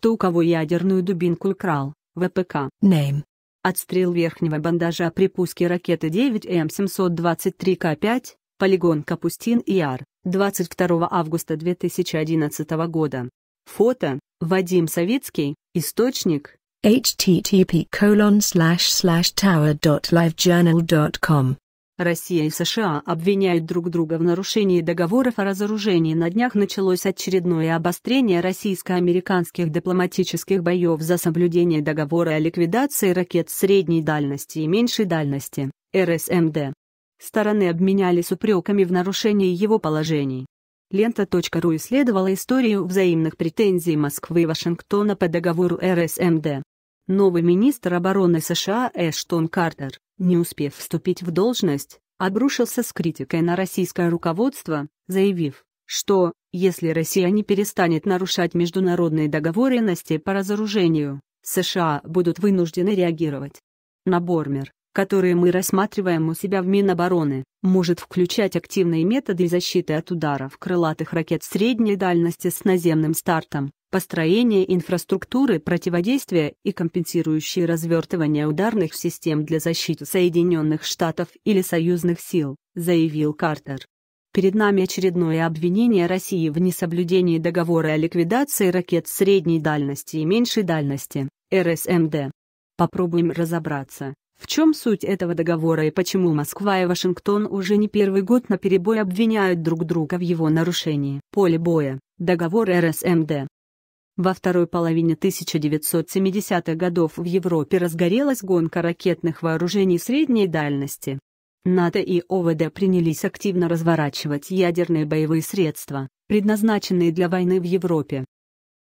кто у кого ядерную дубинку крал, ВПК. Name. Отстрел верхнего бандажа при пуске ракеты 9М723К5, полигон Капустин ИАР, 22 августа 2011 года. Фото, Вадим Савицкий, источник. http tower.livejournal.com Россия и США обвиняют друг друга в нарушении договоров о разоружении. На днях началось очередное обострение российско-американских дипломатических боев за соблюдение договора о ликвидации ракет средней дальности и меньшей дальности, РСМД. Стороны обменялись упреками в нарушении его положений. Лента.ру исследовала историю взаимных претензий Москвы и Вашингтона по договору РСМД. Новый министр обороны США Эштон Картер не успев вступить в должность, обрушился с критикой на российское руководство, заявив, что, если Россия не перестанет нарушать международные договоренности по разоружению, США будут вынуждены реагировать. Набор мер, которые мы рассматриваем у себя в Минобороны, может включать активные методы защиты от ударов крылатых ракет средней дальности с наземным стартом, построение инфраструктуры противодействия и компенсирующие развертывание ударных систем для защиты Соединенных Штатов или союзных сил, заявил Картер. Перед нами очередное обвинение России в несоблюдении договора о ликвидации ракет средней дальности и меньшей дальности, РСМД. Попробуем разобраться, в чем суть этого договора и почему Москва и Вашингтон уже не первый год на перебой обвиняют друг друга в его нарушении. Поле боя. Договор РСМД. Во второй половине 1970-х годов в Европе разгорелась гонка ракетных вооружений средней дальности. НАТО и ОВД принялись активно разворачивать ядерные боевые средства, предназначенные для войны в Европе.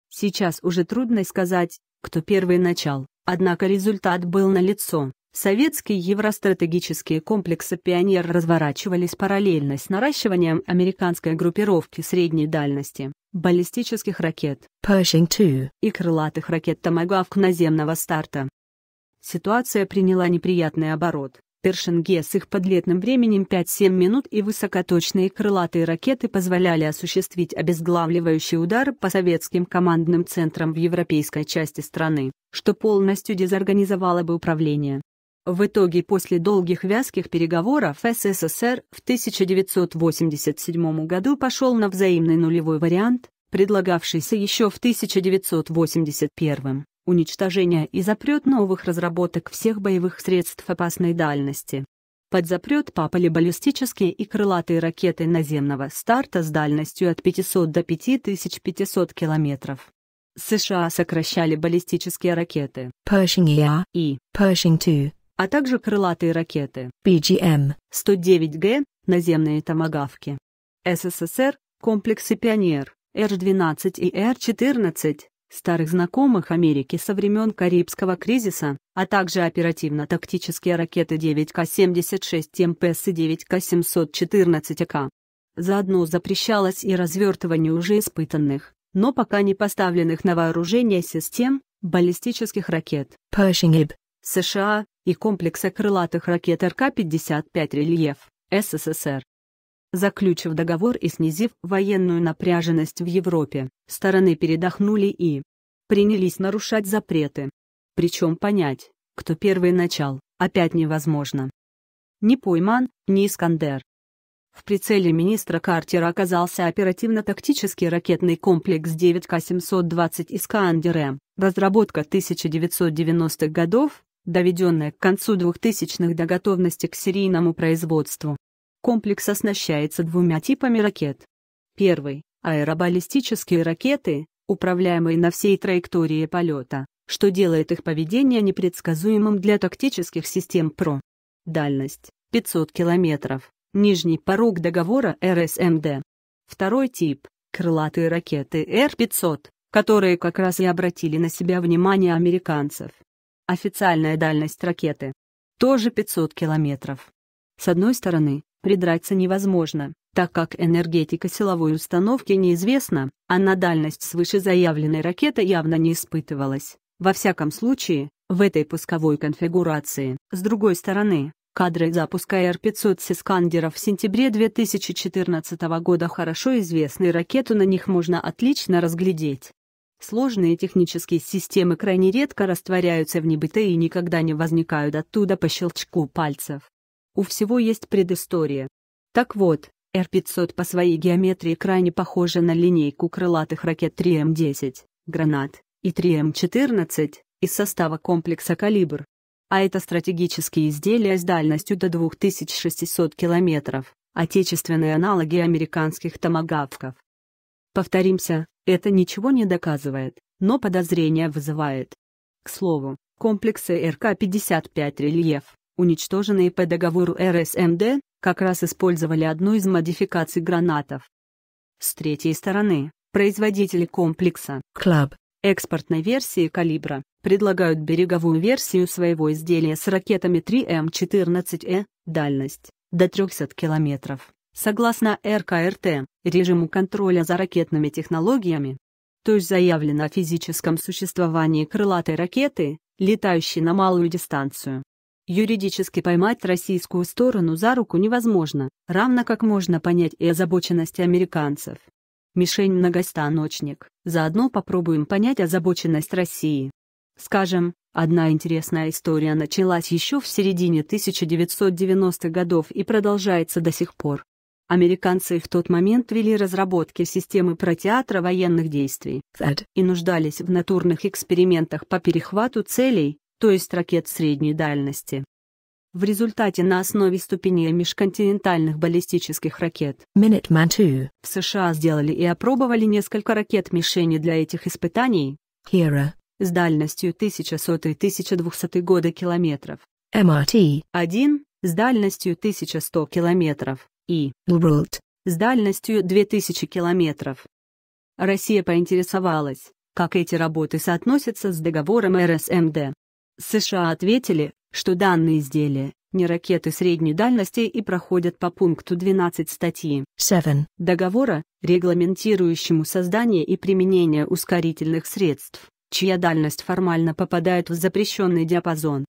Сейчас уже трудно сказать, кто первый начал, однако результат был налицо. Советские евростратегические комплексы «Пионер» разворачивались параллельно с наращиванием американской группировки средней дальности, баллистических ракет Pershing 2 и крылатых ракет «Томагавк» наземного старта. Ситуация приняла неприятный оборот. Першинге с их подлетным временем 5-7 минут и высокоточные крылатые ракеты позволяли осуществить обезглавливающий удар по советским командным центрам в европейской части страны, что полностью дезорганизовало бы управление. В итоге, после долгих вязких переговоров, СССР в 1987 году пошел на взаимный нулевой вариант, предлагавшийся еще в 1981 уничтожение и запрет новых разработок всех боевых средств опасной дальности. Под запрет попали баллистические и крылатые ракеты наземного старта с дальностью от 500 до 5500 километров. США сокращали баллистические ракеты Pershing ER и Pershing II а также крылатые ракеты BGM-109Г наземные томагавки. СССР, комплексы «Пионер», Р-12 и Р-14, старых знакомых Америки со времен Карибского кризиса, а также оперативно-тактические ракеты 9К-76 МПС и 9К-714К. Заодно запрещалось и развертывание уже испытанных, но пока не поставленных на вооружение систем, баллистических ракет. Pershing США, и комплекса крылатых ракет РК-55 «Рельеф» СССР. Заключив договор и снизив военную напряженность в Европе, стороны передохнули и принялись нарушать запреты. Причем понять, кто первый начал, опять невозможно. Ни Пойман, ни Искандер. В прицеле министра Картера оказался оперативно-тактический ракетный комплекс 9К-720 «Искандер-М», разработка 1990-х годов, доведенная к концу 2000-х до готовности к серийному производству. Комплекс оснащается двумя типами ракет. Первый – аэробаллистические ракеты, управляемые на всей траектории полета, что делает их поведение непредсказуемым для тактических систем ПРО. Дальность – 500 километров, нижний порог договора РСМД. Эм Второй тип – крылатые ракеты Р-500, которые как раз и обратили на себя внимание американцев официальная дальность ракеты, тоже 500 километров. С одной стороны, придраться невозможно, так как энергетика силовой установки неизвестна, а на дальность свыше заявленной ракеты явно не испытывалась. Во всяком случае, в этой пусковой конфигурации. С другой стороны, кадры запуска Р-500 Сискандера в сентябре 2014 года хорошо известны, ракету на них можно отлично разглядеть. Сложные технические системы крайне редко растворяются в небытии и никогда не возникают оттуда по щелчку пальцев. У всего есть предыстория. Так вот, Р-500 по своей геометрии крайне похожа на линейку крылатых ракет 3М-10, эм гранат, и 3М-14 эм из состава комплекса «Калибр». А это стратегические изделия с дальностью до 2600 километров, отечественные аналоги американских томогавков. Повторимся, это ничего не доказывает, но подозрения вызывает. К слову, комплексы РК-55 «Рельеф», уничтоженные по договору РСМД, как раз использовали одну из модификаций гранатов. С третьей стороны, производители комплекса «Клаб» экспортной версии «Калибра» предлагают береговую версию своего изделия с ракетами 3М14Э, дальность до 300 километров. Согласно РКРТ, режиму контроля за ракетными технологиями, то есть заявлено о физическом существовании крылатой ракеты, летающей на малую дистанцию. Юридически поймать российскую сторону за руку невозможно, равно как можно понять и озабоченность американцев. Мишень многостаночник. Заодно попробуем понять озабоченность России. Скажем, одна интересная история началась еще в середине 1990-х годов и продолжается до сих пор. Американцы в тот момент вели разработки системы протеатра военных действий и нуждались в натурных экспериментах по перехвату целей, то есть ракет средней дальности. В результате на основе ступеней межконтинентальных баллистических ракет Minuteman в США сделали и опробовали несколько ракет-мишени для этих испытаний Hera. с дальностью 1100-1200 года километров. MRT-1 с дальностью 1100 километров и World с дальностью 2000 километров. Россия поинтересовалась, как эти работы соотносятся с договором РСМД. США ответили, что данные изделия не ракеты средней дальности и проходят по пункту 12 статьи 7 договора, регламентирующему создание и применение ускорительных средств, чья дальность формально попадает в запрещенный диапазон.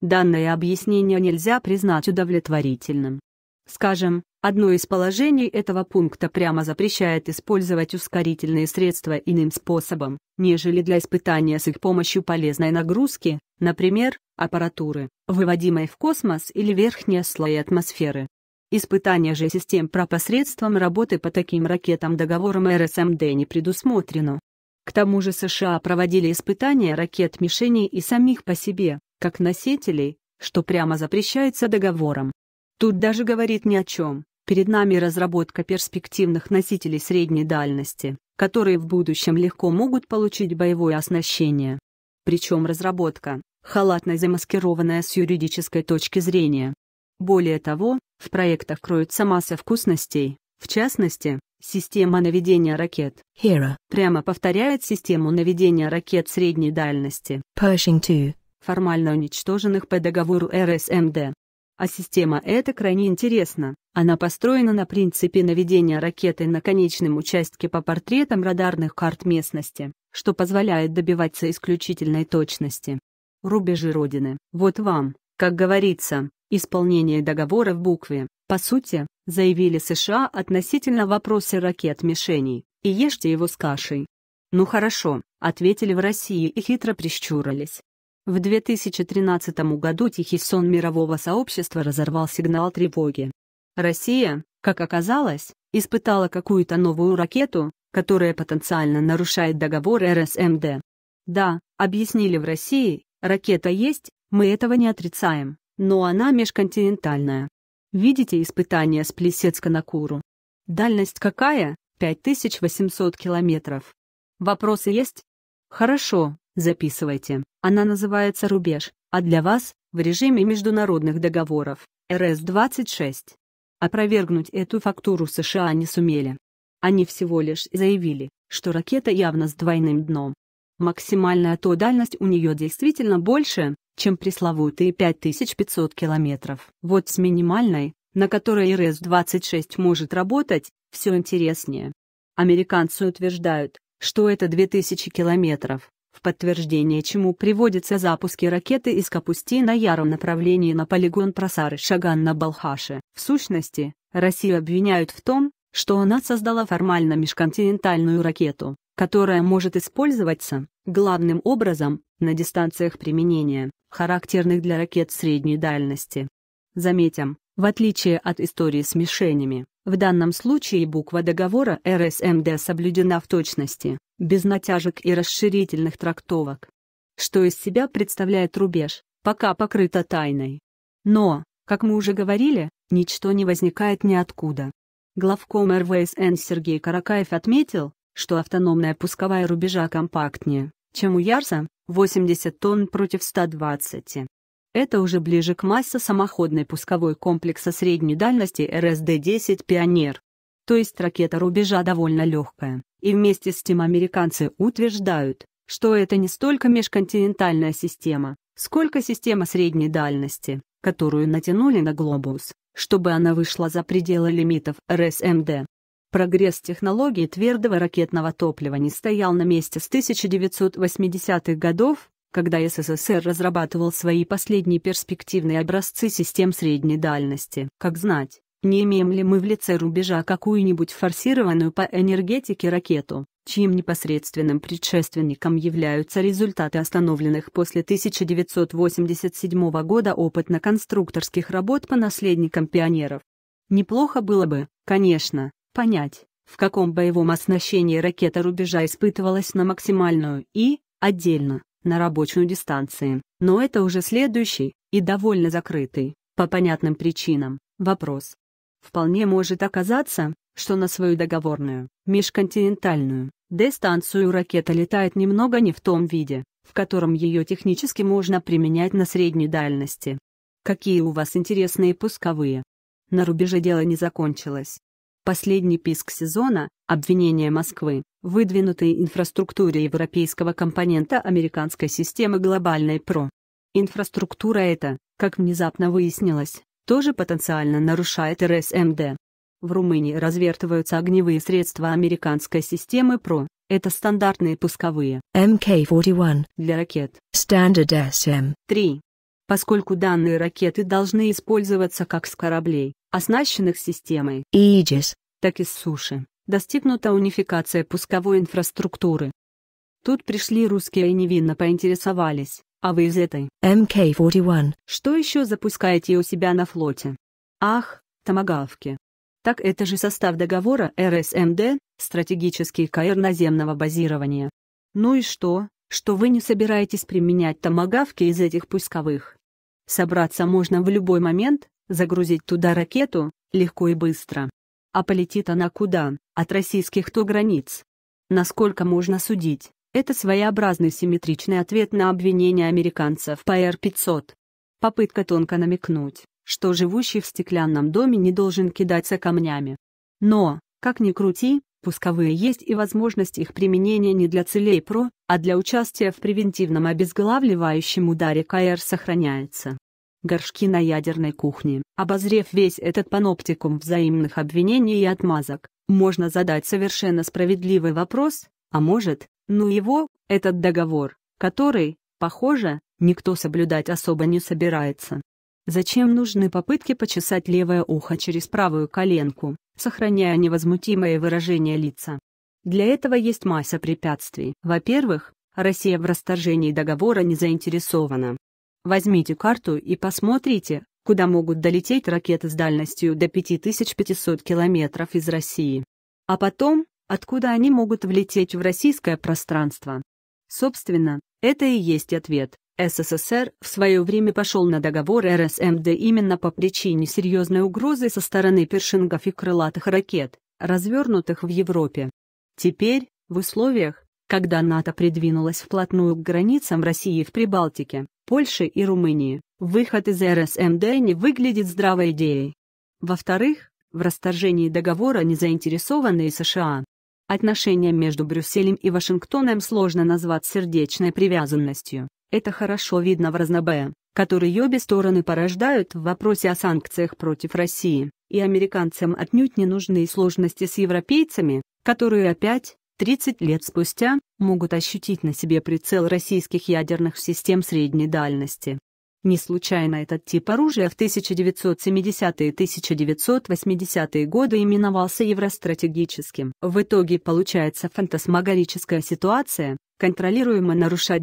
Данное объяснение нельзя признать удовлетворительным, Скажем, одно из положений этого пункта прямо запрещает использовать ускорительные средства иным способом, нежели для испытания с их помощью полезной нагрузки, например, аппаратуры, выводимой в космос или верхние слои атмосферы. Испытание же систем про посредством работы по таким ракетам договором РСМД не предусмотрено. К тому же США проводили испытания ракет-мишеней и самих по себе, как носителей, что прямо запрещается договором. Тут даже говорит ни о чем. Перед нами разработка перспективных носителей средней дальности, которые в будущем легко могут получить боевое оснащение. Причем разработка, халатно замаскированная с юридической точки зрения. Более того, в проектах кроется масса вкусностей, в частности, система наведения ракет Hera прямо повторяет систему наведения ракет средней дальности Pershing 2, формально уничтоженных по договору РСМД. А система эта крайне интересна. Она построена на принципе наведения ракеты на конечном участке по портретам радарных карт местности, что позволяет добиваться исключительной точности. Рубежи Родины. Вот вам, как говорится, исполнение договора в букве. По сути, заявили США относительно вопроса ракет-мишеней. И ешьте его с кашей. Ну хорошо, ответили в России и хитро прищурились. В 2013 году тихий сон мирового сообщества разорвал сигнал тревоги. Россия, как оказалось, испытала какую-то новую ракету, которая потенциально нарушает договор РСМД. Да, объяснили в России, ракета есть, мы этого не отрицаем, но она межконтинентальная. Видите испытания с Плесецка на Куру? Дальность какая? 5800 километров. Вопросы есть? Хорошо, Записывайте. Она называется «Рубеж», а для вас – в режиме международных договоров РС-26. Опровергнуть эту фактуру США не сумели. Они всего лишь заявили, что ракета явно с двойным дном. Максимальная то дальность у нее действительно больше, чем пресловутые 5500 километров. Вот с минимальной, на которой РС-26 может работать, все интереснее. Американцы утверждают, что это 2000 километров, в подтверждение чему приводятся запуски ракеты из Капусти на Яром направлении на полигон Просары Шаган на Балхаше. В сущности, Россию обвиняют в том, что она создала формально межконтинентальную ракету, которая может использоваться, главным образом, на дистанциях применения, характерных для ракет средней дальности. Заметим, в отличие от истории с мишенями, в данном случае буква договора РСМД соблюдена в точности, без натяжек и расширительных трактовок. Что из себя представляет рубеж, пока покрыто тайной. Но, как мы уже говорили, ничто не возникает ниоткуда. Главком РВСН Сергей Каракаев отметил, что автономная пусковая рубежа компактнее, чем у Ярса, 80 тонн против 120. Это уже ближе к массе самоходной пусковой комплекса средней дальности РСД-10 «Пионер». То есть ракета рубежа довольно легкая и вместе с тем американцы утверждают, что это не столько межконтинентальная система, сколько система средней дальности, которую натянули на глобус, чтобы она вышла за пределы лимитов РСМД. Прогресс технологии твердого ракетного топлива не стоял на месте с 1980-х годов, когда СССР разрабатывал свои последние перспективные образцы систем средней дальности. Как знать, не имеем ли мы в лице рубежа какую-нибудь форсированную по энергетике ракету, чьим непосредственным предшественником являются результаты остановленных после 1987 года опытно-конструкторских работ по наследникам пионеров? Неплохо было бы, конечно, понять, в каком боевом оснащении ракета рубежа испытывалась на максимальную и, отдельно, на рабочую дистанции, но это уже следующий, и довольно закрытый, по понятным причинам, вопрос. Вполне может оказаться, что на свою договорную, межконтинентальную, дистанцию ракета летает немного не в том виде, в котором ее технически можно применять на средней дальности. Какие у вас интересные пусковые? На рубеже дело не закончилось. Последний писк сезона, обвинение Москвы, выдвинутые инфраструктуре европейского компонента американской системы глобальной ПРО. Инфраструктура эта, как внезапно выяснилось, тоже потенциально нарушает РСМД. В Румынии развертываются огневые средства американской системы ПРО. Это стандартные пусковые МК-41 для ракет. Standard SM-3. Поскольку данные ракеты должны использоваться как с кораблей, оснащенных системой Aegis, так и с суши, достигнута унификация пусковой инфраструктуры. Тут пришли русские и невинно поинтересовались, а вы из этой МК-41. Что еще запускаете у себя на флоте? Ах, томагавки. Так это же состав договора РСМД, стратегический КР наземного базирования. Ну и что, что вы не собираетесь применять томагавки из этих пусковых? Собраться можно в любой момент, загрузить туда ракету, легко и быстро. А полетит она куда, от российских то границ? Насколько можно судить, это своеобразный симметричный ответ на обвинение американцев по Р-500. Попытка тонко намекнуть, что живущий в стеклянном доме не должен кидаться камнями. Но, как ни крути, пусковые есть и возможность их применения не для целей ПРО, а для участия в превентивном обезглавливающем ударе КР сохраняется. Горшки на ядерной кухне. Обозрев весь этот паноптикум взаимных обвинений и отмазок, можно задать совершенно справедливый вопрос, а может, ну его, этот договор, который, похоже, никто соблюдать особо не собирается. Зачем нужны попытки почесать левое ухо через правую коленку, сохраняя невозмутимое выражение лица? Для этого есть масса препятствий. Во-первых, Россия в расторжении договора не заинтересована. Возьмите карту и посмотрите, куда могут долететь ракеты с дальностью до 5500 километров из России. А потом, откуда они могут влететь в российское пространство. Собственно, это и есть ответ. СССР в свое время пошел на договор РСМД именно по причине серьезной угрозы со стороны першингов и крылатых ракет, развернутых в Европе. Теперь, в условиях, когда НАТО придвинулась вплотную к границам России в Прибалтике, Польши и Румынии, выход из РСМД не выглядит здравой идеей. Во-вторых, в расторжении договора не заинтересованы и США. Отношения между Брюсселем и Вашингтоном сложно назвать сердечной привязанностью. Это хорошо видно в разнобе, который обе стороны порождают в вопросе о санкциях против России, и американцам отнюдь не нужны сложности с европейцами, которые опять, 30 лет спустя, могут ощутить на себе прицел российских ядерных систем средней дальности. Не случайно этот тип оружия в 1970-е и 1980-е годы именовался евростратегическим. В итоге получается фантасмагорическая ситуация, контролируемо нарушать